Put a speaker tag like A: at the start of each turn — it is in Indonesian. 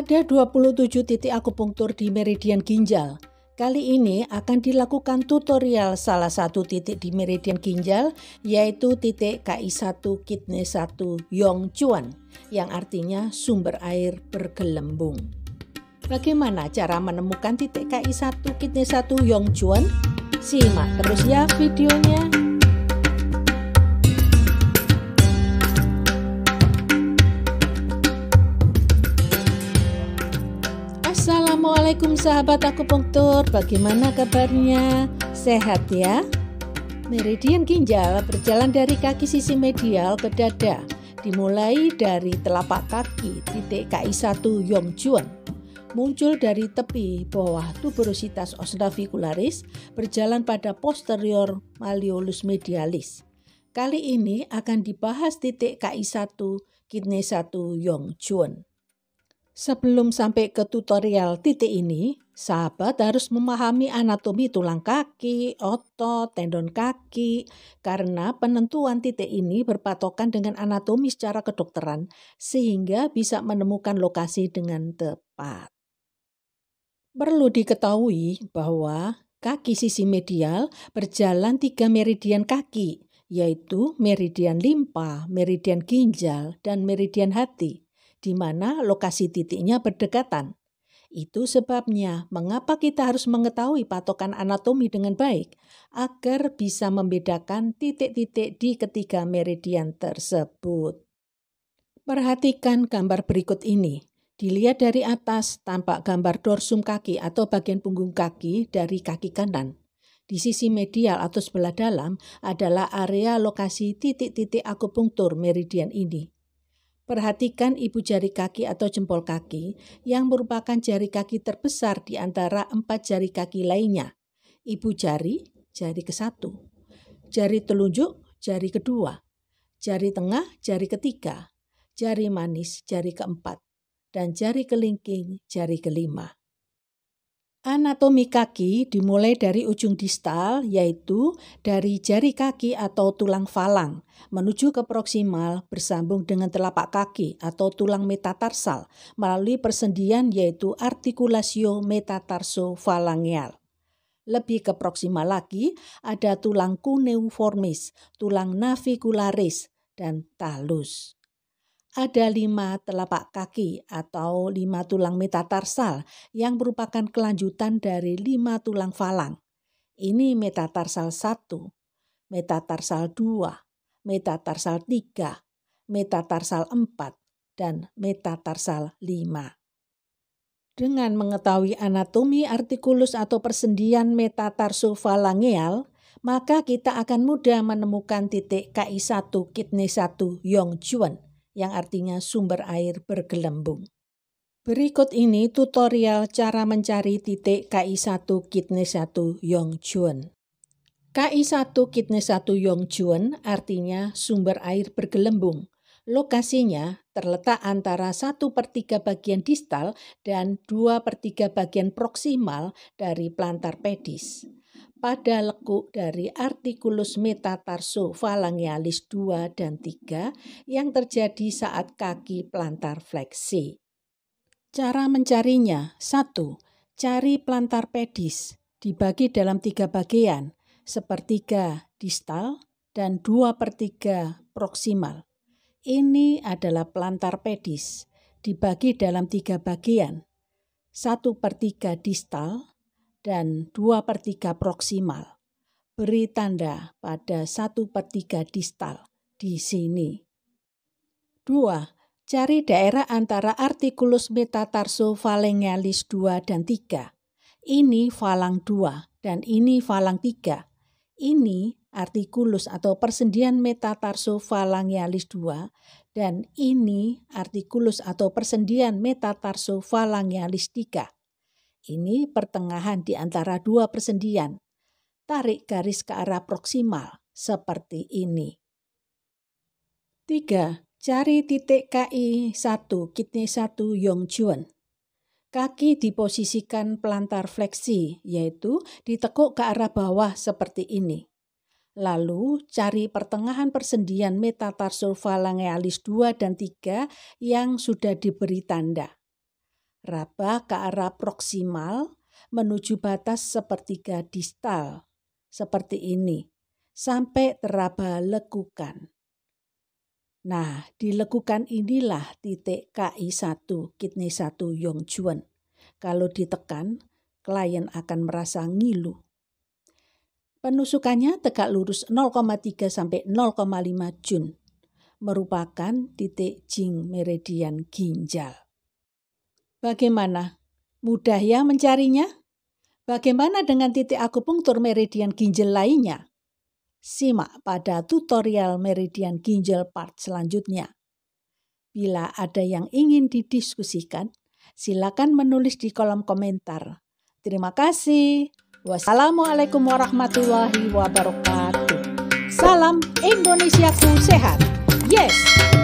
A: Ada 27 titik akupunktur di meridian ginjal. Kali ini akan dilakukan tutorial salah satu titik di meridian ginjal, yaitu titik KI1 Kidney 1 Yongchuan, yang artinya sumber air bergelembung. Bagaimana cara menemukan titik KI1 Kidney 1 Yongchuan? Simak terus ya videonya. Assalamualaikum sahabat akupunktur, bagaimana kabarnya? Sehat ya? Meridian ginjal berjalan dari kaki sisi medial ke dada, dimulai dari telapak kaki titik KI1 Yongjuan. Muncul dari tepi bawah tuberositas osnavicularis, berjalan pada posterior malleolus medialis. Kali ini akan dibahas titik KI1 Kidney 1 Yongjuan. Sebelum sampai ke tutorial titik ini, sahabat harus memahami anatomi tulang kaki, otot, tendon kaki, karena penentuan titik ini berpatokan dengan anatomi secara kedokteran, sehingga bisa menemukan lokasi dengan tepat. Perlu diketahui bahwa kaki sisi medial berjalan tiga meridian kaki, yaitu meridian limpa, meridian ginjal, dan meridian hati di mana lokasi titiknya berdekatan. Itu sebabnya mengapa kita harus mengetahui patokan anatomi dengan baik agar bisa membedakan titik-titik di ketiga meridian tersebut. Perhatikan gambar berikut ini. Dilihat dari atas, tampak gambar dorsum kaki atau bagian punggung kaki dari kaki kanan. Di sisi medial atau sebelah dalam adalah area lokasi titik-titik akupunktur meridian ini. Perhatikan ibu jari kaki atau jempol kaki yang merupakan jari kaki terbesar di antara empat jari kaki lainnya. Ibu jari, jari ke satu. Jari telunjuk, jari kedua. Jari tengah, jari ketiga. Jari manis, jari keempat. Dan jari kelingking, jari kelima. Anatomi kaki dimulai dari ujung distal, yaitu dari jari kaki atau tulang falang, menuju ke proksimal bersambung dengan telapak kaki atau tulang metatarsal melalui persendian yaitu artikulasio metatarso-falangial. Lebih ke proksimal lagi ada tulang cuneiformis, tulang navicularis, dan talus ada lima telapak kaki atau lima tulang metatarsal yang merupakan kelanjutan dari lima tulang falang. Ini metatarsal 1, metatarsal 2, metatarsal 3, metatarsal 4, dan metatarsal 5. Dengan mengetahui anatomi artikulus atau persendian metatarsofalangeal, maka kita akan mudah menemukan titik KI1 Kidney 1 Yongjuan yang artinya sumber air bergelembung. Berikut ini tutorial cara mencari titik KI1 Kidney 1 Yongchuan. KI1 Kidney 1 Yongchuan artinya sumber air bergelembung. Lokasinya terletak antara 1 per 3 bagian distal dan 2 per 3 bagian proksimal dari plantar pedis pada lekuk dari artikulus metatarso falangialis 2 dan 3 yang terjadi saat kaki plantar fleksi. Cara mencarinya 1. Cari plantar pedis dibagi dalam tiga bagian, sepertiga distal dan dua per tiga proksimal. Ini adalah plantar pedis dibagi dalam tiga bagian, satu per tiga distal dan 2 per 3 proksimal. Beri tanda pada 1 per 3 distal di sini. 2. Cari daerah antara artikulus metatarso falangealis 2 dan 3. Ini falang 2 dan ini falang 3. Ini artikulus atau persendian metatarso falangealis 2 dan ini artikulus atau persendian metatarso falangealis 3. Ini pertengahan di antara dua persendian. Tarik garis ke arah proksimal seperti ini. 3. Cari titik KI 1, kidney 1 Yongjuan. Kaki diposisikan pelantar fleksi, yaitu ditekuk ke arah bawah seperti ini. Lalu cari pertengahan persendian metatarsal falangealis 2 dan 3 yang sudah diberi tanda. Raba ke arah proksimal menuju batas sepertiga distal, seperti ini, sampai teraba lekukan. Nah, di lekukan inilah titik KI1, kidney 1 Yongjuan. Kalau ditekan, klien akan merasa ngilu. Penusukannya tegak lurus 0,3 sampai 0,5 Jun. Merupakan titik jing meridian ginjal. Bagaimana? Mudah ya mencarinya? Bagaimana dengan titik akupunktur meridian ginjal lainnya? Simak pada tutorial meridian ginjal part selanjutnya. Bila ada yang ingin didiskusikan, silakan menulis di kolom komentar. Terima kasih. Wassalamualaikum warahmatullahi wabarakatuh. Salam Indonesiaku sehat. Yes.